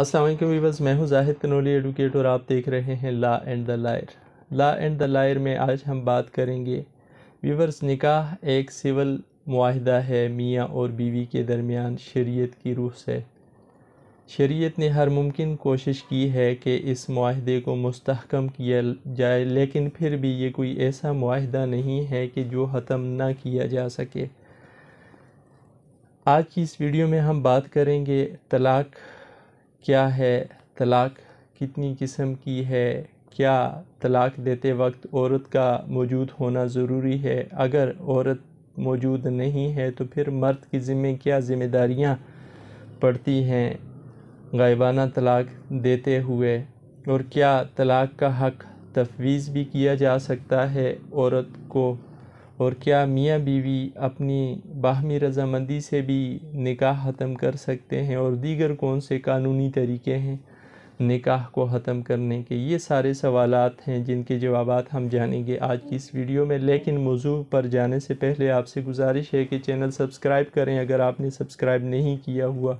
Aslam viewers मैं हूं Zahid Connolly advocate और आप देख रहे हैं law and the lawyer law and the lawyer में आज हम बात करेंगे वीवर्स निकाह एक सिविल माहदा है मियाँ और बीवी के दरमियान शरीयत की रूह से शरीयत ने हर मुमकिन कोशिश की है कि इस माहदे को मुस्तहकम किया जाए लेकिन फिर भी ये कोई ऐसा माहदा नहीं है कि जो ख़त्म ना किया जा सके आज की इस वीडियो में हम बात करेंगे तलाक़ क्या है तलाक़ कितनी किस्म की है क्या तलाक़ देते वक्त औरत का मौजूद होना ज़रूरी है अगर औरत मौजूद नहीं है तो फिर मर्द की ज़िम्मे क्या ज़िम्मेदारियाँ पड़ती हैं गायबाना तलाक़ देते हुए और क्या तलाक़ का हक़ तफवीज़ भी किया जा सकता है औरत को और क्या मियाँ बीवी अपनी बाहमी रजामंदी से भी निकाह ख़त्म कर सकते हैं और दीगर कौन से कानूनी तरीके हैं निकाह को ख़त्म करने के ये सारे सवाल हैं जिनके जवाब हम जानेंगे आज की इस वीडियो में लेकिन मौजू पर जाने से पहले आपसे गुजारिश है कि चैनल सब्सक्राइब करें अगर आपने सब्सक्राइब नहीं किया हुआ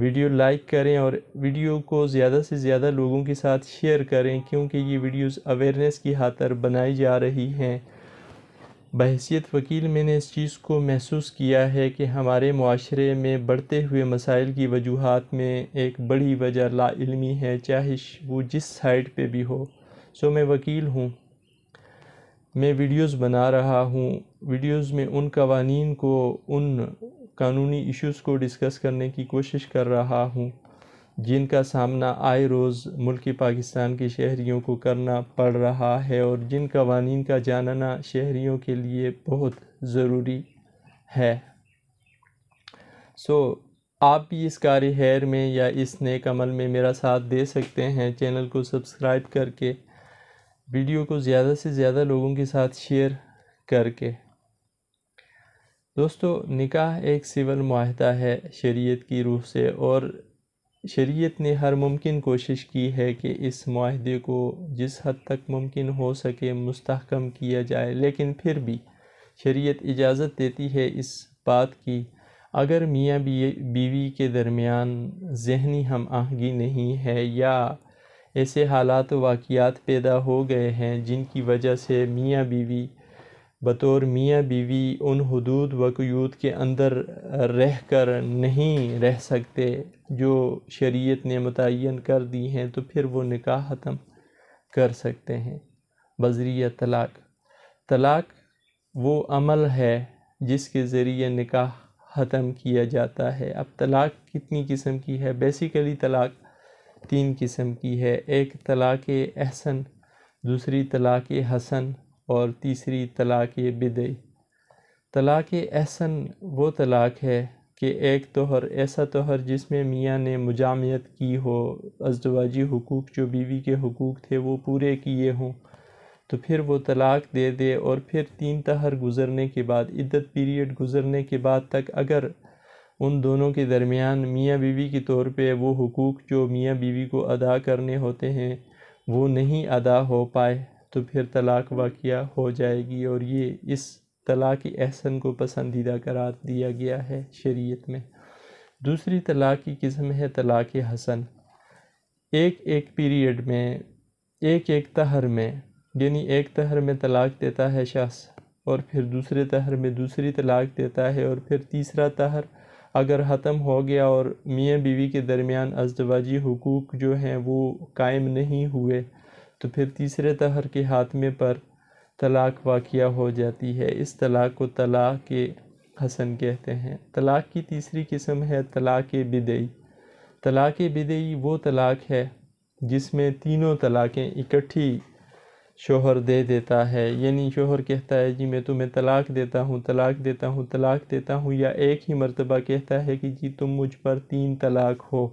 वीडियो लाइक करें और वीडियो को ज़्यादा से ज़्यादा लोगों के साथ शेयर करें क्योंकि ये वीडियोस अवेयरनेस की खातर बनाई जा रही हैं बहसीत वकील मैंने इस चीज़ को महसूस किया है कि हमारे माशरे में बढ़ते हुए मसाइल की वजूहत में एक बड़ी वजह लाइलमी है चाहे वो जिस साइड पे भी हो सो मैं वकील हूँ मैं वीडियोस बना रहा हूँ वीडियोस में उन कवानीन को उन कानूनी इश्यूज़ को डिस्कस करने की कोशिश कर रहा हूँ जिनका सामना आए रोज़ मुल्क पाकिस्तान के शहरीों को करना पड़ रहा है और जिन कवानीन का जानना शहरीों के लिए बहुत ज़रूरी है सो आप भी इस कार हैर में या इस नेक अमल में मेरा साथ दे सकते हैं चैनल को सब्सक्राइब करके वीडियो को ज़्यादा से ज़्यादा लोगों के साथ शेयर करके दोस्तों निकाह एक सिविल माहदा है शरीयत की रूह से और शरीयत ने हर मुमकिन कोशिश की है कि इस माहदे को जिस हद तक मुमकिन हो सके मुस्तहकम किया जाए लेकिन फिर भी शरीयत इजाज़त देती है इस बात की अगर मियाँ बीवी के दरमियान जहनी हम आहगी नहीं है या ऐसे हालात वाक़ियात पैदा हो गए हैं जिनकी वजह से मियाँ बीवी बतौर मियाँ बीवी उन हदूद व क़यूद के अंदर रह कर नहीं रह सकते जो शरीयत ने मुतन कर दी हैं तो फिर वो निकाह ख़त्म कर सकते हैं बजरिया तलाक तलाक वो अमल है जिसके ज़रिए निकाह ख़त्म किया जाता है अब तलाक कितनी किस्म की है बेसिकली तलाक तीन किस्म की है एक तलाक एहसन दूसरी तलाक हसन और तीसरी तलाक़ बिदई तलाक़ एहसन वो तलाक़ है कि एक तोहर ऐसा तोहर जिसमें मियाँ ने मुजामियत की हो अजवाजी हकूक़ जो बीवी के हकूक़ थे वो पूरे किए हों तो फिर वो तलाक़ दे दे और फिर तीन तहर गुज़रने के बाद इद्दत पीरियड गुज़रने के बाद तक अगर उन दोनों के दरमियान मियाँ बीवी के तौर पे वो हकूक़ जो मियाँ बीवी को अदा करने होते हैं वो नहीं अदा हो पाए तो फिर तलाक वाक़ हो जाएगी और ये इस तलाक अहसन को पसंदीदा करार दिया गया है शरीयत में दूसरी तलाक की किस्म है तलाक हसन एक एक पीरियड में एक एक तहर में यानी एक तहर में तलाक देता है शख्स और फिर दूसरे तहर में दूसरी तलाक देता है और फिर तीसरा तहर अगर ख़त्म हो गया और मियाँ बीवी के दरमियान अजदवाजी हकूक़ जो हैं वो कायम नहीं हुए तो फिर तीसरे तहर के में पर तलाक वाक़ हो जाती है इस तलाक को तलाक हसन कहते हैं तलाक की तीसरी किस्म है तलाक बिदई तलाक बिदई वो तलाक है जिसमें तीनों तलाक़ें इकट्ठी शोहर दे देता है यानी शोहर कहता है जी मैं तुम्हें तलाक देता हूँ तलाक देता हूँ तलाक देता हूँ या एक ही मर्तबा कहता है कि जी तुम मुझ पर तीन तलाक हो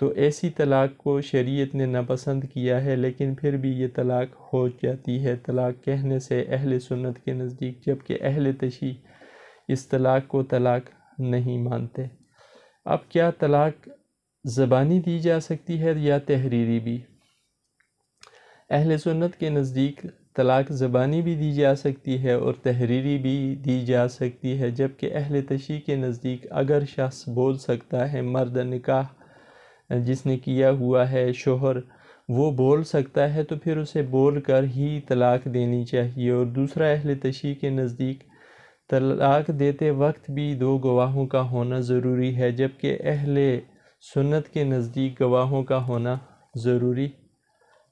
तो ऐसी तलाक़ को शरीयत ने नापसंद किया है लेकिन फिर भी ये तलाक़ हो जाती है तलाक़ कहने से अहल सुन्नत के नज़दीक जबकि अहल तशी इस तलाक़ को तलाक़ नहीं मानते अब क्या तलाक़ ज़बानी दी जा सकती है या तहरीरी भी अहल सुन्नत के नज़दीक तलाक़ ज़बानी भी दी जा सकती है और तहरीरी भी दी जा सकती है जबकि अहल तशी के नज़दीक अगर शख्स बोल सकता है मर्द निकाह जिसने किया हुआ है शोहर वो बोल सकता है तो फिर उसे बोल कर ही तलाक देनी चाहिए और दूसरा अहल तशी के नज़दीक तलाक देते वक्त भी दो गवाहों का होना ज़रूरी है जबकि अहल सुन्नत के नज़दीक गवाहों का होना ज़रूरी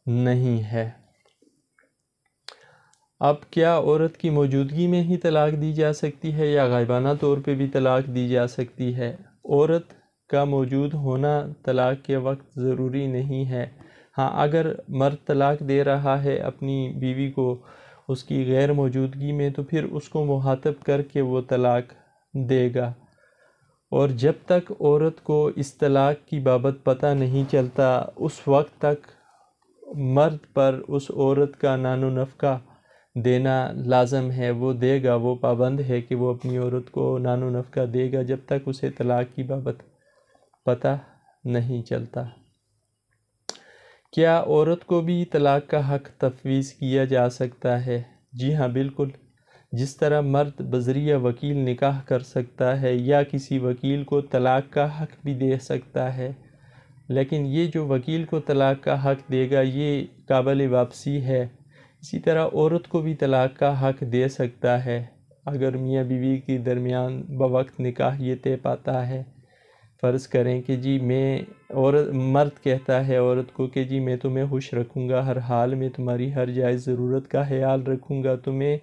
नहीं है अब क्या औरत की मौजूदगी में ही तलाक दी जा सकती है या गायबाना तौर पे भी तलाक दी जा सकती है औरत का मौजूद होना तलाक़ के वक्त ज़रूरी नहीं है हाँ अगर मर्द तलाक़ दे रहा है अपनी बीवी को उसकी गैर मौजूदगी में तो फिर उसको मुहातब करके वो तलाक़ देगा और जब तक औरत को इस तलाक़ की बाबत पता नहीं चलता उस वक्त तक मर्द पर उस औरत का नानो नफ़का देना लाजम है वो देगा वो पाबंद है कि वो अपनी औरत को नानो नफ़का देगा जब तक उसे तलाक़ की बाबत पता नहीं चलता क्या औरत को भी तलाक़ का हक़ तफवीज़ किया जा सकता है जी हाँ बिल्कुल जिस तरह मर्द बजरिया वकील निकाह कर सकता है या किसी वकील को तलाक़ का हक़ भी दे सकता है लेकिन ये जो वकील को तलाक़ का हक़ देगा ये काबिल वापसी है इसी तरह औरत को भी तलाक़ का हक़ दे सकता है अगर मियाँ बीवी के दरमियान बवक्त निकाह ये तय पाता है फ़र्ज़ करें कि जी मैं औरत मर्द कहता है औरत को कि जी मैं तुम्हें खुश रखूँगा हर हाल में तुम्हारी हर जायज़ ज़रूरत का ख्याल रखूँगा तुम्हें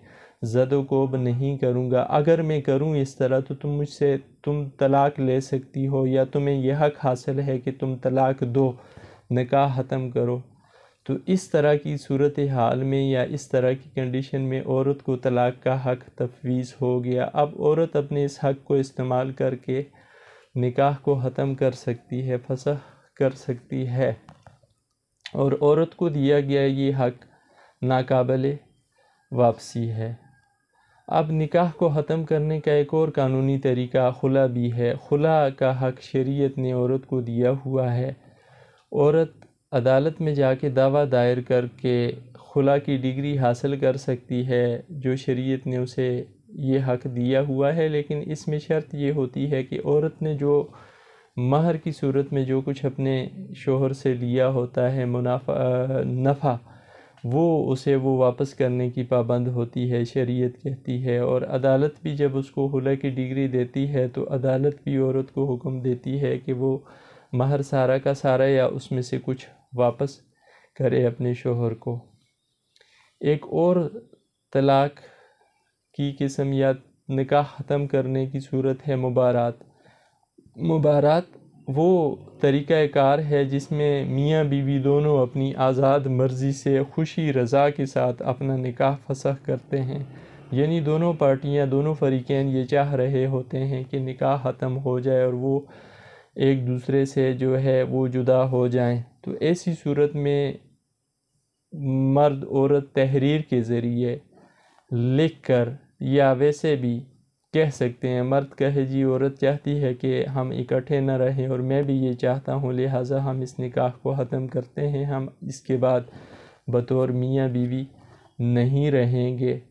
जदोकोब नहीं करूँगा अगर मैं करूँ इस तरह तो तुम मुझसे तुम तलाक़ ले सकती हो या तुम्हें यह हक हासिल है कि तुम तलाक़ दो निकाह ख़त्म करो तो इस तरह की सूरत हाल में या इस तरह की कंडीशन में औरत को तलाक़ का हक तफवीज़ हो गया अब औरत अपने इस हक को इस्तेमाल करके निकाह को ख़त्म कर सकती है फसह कर सकती है और औरत को दिया गया ये हक नाकबिल वापसी है अब निकाह को ख़त्म करने का एक और कानूनी तरीका खुला भी है खुला का हक शरीयत ने औरत को दिया हुआ है औरत अदालत में जाके दावा दायर करके खुला की डिग्री हासिल कर सकती है जो शरीयत ने उसे ये हक़ दिया हुआ है लेकिन इसमें शर्त ये होती है कि औरत ने जो महर की सूरत में जो कुछ अपने शोहर से लिया होता है मुनाफा नफ़ा वो उसे वो वापस करने की पाबंद होती है शरीयत कहती है और अदालत भी जब उसको हला की डिग्री देती है तो अदालत भी औरत को हुक्म देती है कि वो महर सारा का सारा या उसमें से कुछ वापस करे अपने शोहर को एक और तलाक़ की किस्म या निकाह ख़त्म करने की सूरत है मुबारात मुबारात वो तरीका कार है जिसमें मियाँ बीवी दोनों अपनी आज़ाद मर्ज़ी से खुशी रज़ा के साथ अपना निकाह फसह करते हैं यानी दोनों पार्टियाँ दोनों फरीक़ैन ये चाह रहे होते हैं कि निकाह ख़त्म हो जाए और वो एक दूसरे से जो है वो जुदा हो जाएं तो ऐसी सूरत में मर्द औरत तहरीर के ज़रिए लिख कर या वैसे भी कह सकते हैं मर्द कहे जी औरत चाहती है कि हम इकट्ठे न रहें और मैं भी ये चाहता हूँ लिहाजा हम इस निकाह को ख़त्म करते हैं हम इसके बाद बतौर मियाँ बीवी नहीं रहेंगे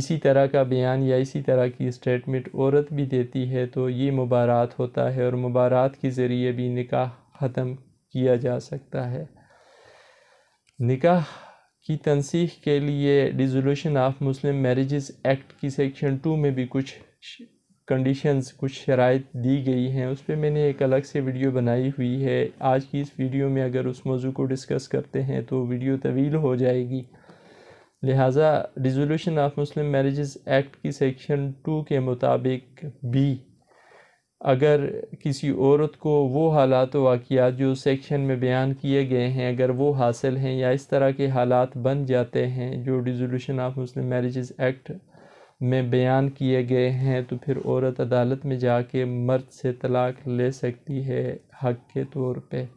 इसी तरह का बयान या इसी तरह की स्टेटमेंट औरत भी देती है तो ये मुबारात होता है और मुबारात के ज़रिए भी निकाह ख़त्म किया जा सकता है निकाह की तनसीख के लिए dissolution of Muslim marriages act की सेक्शन टू में भी कुछ कंडीशंस कुछ शराइ दी गई हैं उस पर मैंने एक अलग से वीडियो बनाई हुई है आज की इस वीडियो में अगर उस मौजू को डिस्कस करते हैं तो वीडियो तवील हो जाएगी लिहाजा dissolution of Muslim marriages act की सेक्शन टू के मुताबिक बी अगर किसी औरत को वो हालात वाक़ात जो सेक्शन में बयान किए गए हैं अगर वो हासिल हैं या इस तरह के हालात बन जाते हैं जो resolution of Muslim marriages act में बयान किए गए हैं तो फिर औरत अदालत में जाके मर्द से तलाक ले सकती है हक के तौर पे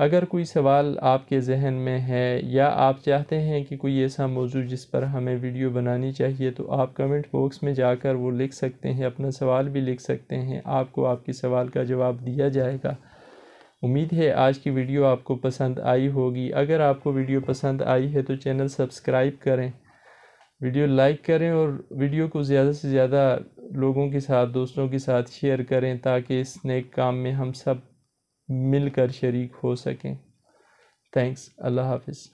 अगर कोई सवाल आपके जहन में है या आप चाहते हैं कि कोई ऐसा मौजू जिस पर हमें वीडियो बनानी चाहिए तो आप कमेंट बॉक्स में जाकर वो लिख सकते हैं अपना सवाल भी लिख सकते हैं आपको आपके सवाल का जवाब दिया जाएगा उम्मीद है आज की वीडियो आपको पसंद आई होगी अगर आपको वीडियो पसंद आई है तो चैनल सब्सक्राइब करें वीडियो लाइक करें और वीडियो को ज़्यादा से ज़्यादा लोगों के साथ दोस्तों के साथ शेयर करें ताकि इस नेक काम में हम सब मिलकर शरीक हो सकें थैंक्स अल्लाह हाफिज़